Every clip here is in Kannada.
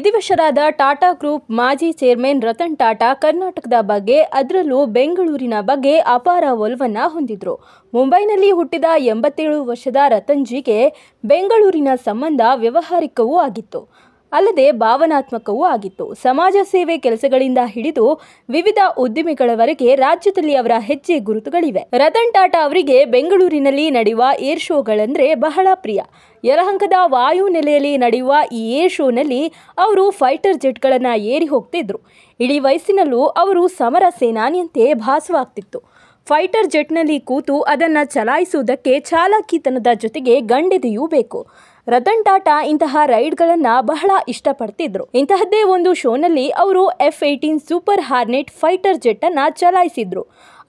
ವಿಧಿವಶರಾದ ಟಾಟಾ ಗ್ರೂಪ್ ಮಾಜಿ ಚೇರ್ಮನ್ ರತನ್ ಟಾಟಾ ಕರ್ನಾಟಕದ ಬಗ್ಗೆ ಅದರಲ್ಲೂ ಬೆಂಗಳೂರಿನ ಬಗ್ಗೆ ಅಪಾರ ಒಲವನ್ನ ಹೊಂದಿದ್ರು ಮುಂಬೈನಲ್ಲಿ ಹುಟ್ಟಿದ ಎಂಬತ್ತೇಳು ವರ್ಷದ ರತನ್ಜಿಗೆ ಬೆಂಗಳೂರಿನ ಸಂಬಂಧ ವ್ಯವಹಾರಿಕವೂ ಆಗಿತ್ತು ಅಲ್ಲದೆ ಭಾವನಾತ್ಮಕವೂ ಆಗಿತ್ತು ಸಮಾಜ ಸೇವೆ ಕೆಲಸಗಳಿಂದ ಹಿಡಿದು ವಿವಿಧ ಉದ್ದಿಮೆಗಳವರೆಗೆ ರಾಜ್ಯದಲ್ಲಿ ಅವರ ಹೆಜ್ಜೆ ಗುರುತುಗಳಿವೆ ರತನ್ ಟಾಟಾ ಅವರಿಗೆ ಬೆಂಗಳೂರಿನಲ್ಲಿ ನಡೆಯುವ ಏರ್ ಶೋಗಳಂದ್ರೆ ಬಹಳ ಪ್ರಿಯ ಯಲಹಂಕದ ವಾಯು ನೆಲೆಯಲ್ಲಿ ನಡೆಯುವ ಈ ಏರ್ ಶೋನಲ್ಲಿ ಅವರು ಫೈಟರ್ ಜೆಟ್ಗಳನ್ನು ಏರಿ ಹೋಗ್ತಿದ್ರು ಇಳಿ ವಯಸ್ಸಿನಲ್ಲೂ ಅವರು ಸಮರ ಸೇನಾನಿಯಂತೆ ಭಾಸವಾಗ್ತಿತ್ತು ಫೈಟರ್ ಜೆಟ್ನಲ್ಲಿ ಕೂತು ಅದನ್ನು ಚಲಾಯಿಸುವುದಕ್ಕೆ ಚಾಲಾಕಿತನದ ಜೊತೆಗೆ ಗಂಡೆದೆಯೂ ಬೇಕು ರತನ್ ಟಾಟಾ ಇಂತಹ ರೈಡ್ಗಳನ್ನು ಬಹಳ ಇಷ್ಟಪಡ್ತಿದ್ರು ಇಂತಹದ್ದೇ ಒಂದು ಶೋನಲ್ಲಿ ಅವರು F eighteen super hornet fighter ಜೆಟ್ಟನ್ನು ಚಲಾಯಿಸಿದ್ರು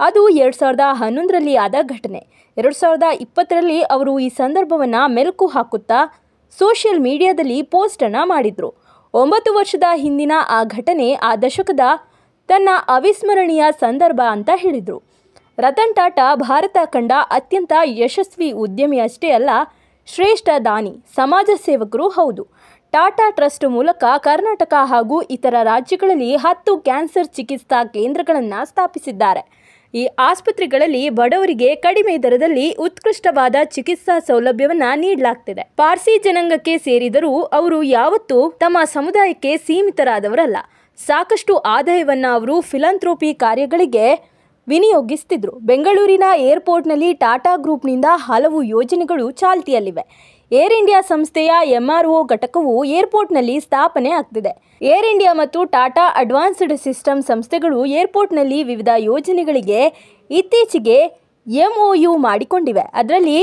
ಅದು ಎರಡು ಸಾವಿರದ ಹನ್ನೊಂದರಲ್ಲಿ ಆದ ಘಟನೆ ಎರಡು ಸಾವಿರದ ಇಪ್ಪತ್ತರಲ್ಲಿ ಅವರು ಈ ಸಂದರ್ಭವನ್ನು ಮೆಲುಕು ಹಾಕುತ್ತಾ ಸೋಷಿಯಲ್ ಮೀಡಿಯಾದಲ್ಲಿ ಪೋಸ್ಟನ್ನು ಮಾಡಿದರು ಒಂಬತ್ತು ವರ್ಷದ ಹಿಂದಿನ ಆ ಘಟನೆ ಆ ದಶಕದ ತನ್ನ ಅವಿಸ್ಮರಣೀಯ ಸಂದರ್ಭ ಅಂತ ಹೇಳಿದರು ರತನ್ ಟಾಟಾ ಭಾರತ ಕಂಡ ಅತ್ಯಂತ ಯಶಸ್ವಿ ಉದ್ಯಮಿ ಅಷ್ಟೇ ಅಲ್ಲ ಶ್ರೇಷ್ಠ ದಾನಿ ಸಮಾಜ ಸೇವಕರು ಹೌದು ಟಾಟಾ ಟ್ರಸ್ಟ್ ಮೂಲಕ ಕರ್ನಾಟಕ ಹಾಗೂ ಇತರ ರಾಜ್ಯಗಳಲ್ಲಿ ಹತ್ತು ಕ್ಯಾನ್ಸರ್ ಚಿಕಿತ್ಸಾ ಕೇಂದ್ರಗಳನ್ನು ಸ್ಥಾಪಿಸಿದ್ದಾರೆ ಈ ಆಸ್ಪತ್ರೆಗಳಲ್ಲಿ ಬಡವರಿಗೆ ಕಡಿಮೆ ದರದಲ್ಲಿ ಉತ್ಕೃಷ್ಟವಾದ ಚಿಕಿತ್ಸಾ ಸೌಲಭ್ಯವನ್ನು ನೀಡಲಾಗ್ತಿದೆ ಪಾರ್ಸಿ ಜನಾಂಗಕ್ಕೆ ಸೇರಿದರೂ ಅವರು ಯಾವತ್ತೂ ತಮ್ಮ ಸಮುದಾಯಕ್ಕೆ ಸೀಮಿತರಾದವರಲ್ಲ ಸಾಕಷ್ಟು ಆದಾಯವನ್ನು ಅವರು ಫಿಲಾಂಥ್ರೋಪಿ ಕಾರ್ಯಗಳಿಗೆ ವಿನಿಯೋಗಿಸ್ತಿದ್ರು ಬೆಂಗಳೂರಿನ ಏರ್ಪೋರ್ಟ್ನಲ್ಲಿ ಟಾಟಾ ಗ್ರೂಪ್ನಿಂದ ಹಲವು ಯೋಜನೆಗಳು ಚಾಲ್ತಿಯಲ್ಲಿವೆ ಏರ್ ಇಂಡಿಯಾ ಸಂಸ್ಥೆಯ ಎಂಆರ್ಒ ಘಟಕವು ಏರ್ಪೋರ್ಟ್ನಲ್ಲಿ ಸ್ಥಾಪನೆ ಆಗ್ತಿದೆ ಏರ್ ಇಂಡಿಯಾ ಮತ್ತು ಟಾಟಾ ಅಡ್ವಾನ್ಸ್ಡ್ ಸಿಸ್ಟಮ್ ಸಂಸ್ಥೆಗಳು ಏರ್ಪೋರ್ಟ್ನಲ್ಲಿ ವಿವಿಧ ಯೋಜನೆಗಳಿಗೆ ಇತ್ತೀಚೆಗೆ ಎಂಒಯು ಮಾಡಿಕೊಂಡಿವೆ ಅದರಲ್ಲಿ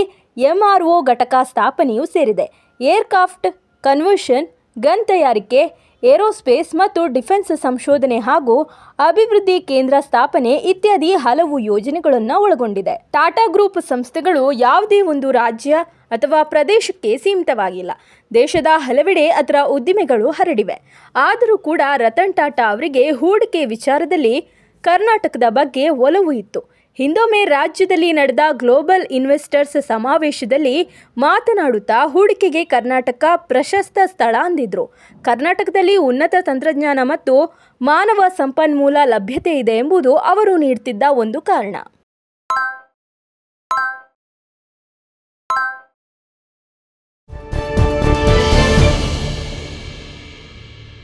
ಎಂಆರ್ಒ ಘಟಕ ಸ್ಥಾಪನೆಯೂ ಸೇರಿದೆ ಏರ್ಕ್ರಾಫ್ಟ್ ಕನ್ವರ್ಷನ್ ಗನ್ ತಯಾರಿಕೆ ಏರೋಸ್ಪೇಸ್ ಮತ್ತು ಡಿಫೆನ್ಸ್ ಸಂಶೋಧನೆ ಹಾಗೂ ಅಭಿವೃದ್ಧಿ ಕೇಂದ್ರ ಸ್ಥಾಪನೆ ಇತ್ಯಾದಿ ಹಲವು ಯೋಜನೆಗಳನ್ನು ಒಳಗೊಂಡಿದೆ ಟಾಟಾ ಗ್ರೂಪ್ ಸಂಸ್ಥೆಗಳು ಯಾವುದೇ ಒಂದು ರಾಜ್ಯ ಅಥವಾ ಪ್ರದೇಶಕ್ಕೆ ಸೀಮಿತವಾಗಿಲ್ಲ ದೇಶದ ಹಲವೆಡೆ ಅದರ ಉದ್ದಿಮೆಗಳು ಹರಡಿವೆ ಆದರೂ ಕೂಡ ರತನ್ ಟಾಟಾ ಅವರಿಗೆ ಹೂಡಿಕೆ ವಿಚಾರದಲ್ಲಿ ಕರ್ನಾಟಕದ ಬಗ್ಗೆ ಒಲವು ಇತ್ತು ಹಿಂದೊಮ್ಮೆ ರಾಜ್ಯದಲ್ಲಿ ನಡೆದ ಗ್ಲೋಬಲ್ ಇನ್ವೆಸ್ಟರ್ಸ್ ಸಮಾವೇಶದಲ್ಲಿ ಮಾತನಾಡುತ್ತಾ ಹೂಡಿಕೆಗೆ ಕರ್ನಾಟಕ ಪ್ರಶಸ್ತ ಸ್ಥಳ ಅಂದಿದ್ರು ಕರ್ನಾಟಕದಲ್ಲಿ ಉನ್ನತ ತಂತ್ರಜ್ಞಾನ ಮತ್ತು ಮಾನವ ಸಂಪನ್ಮೂಲ ಲಭ್ಯತೆ ಇದೆ ಎಂಬುದು ಅವರು ನೀಡ್ತಿದ್ದ ಒಂದು ಕಾರಣ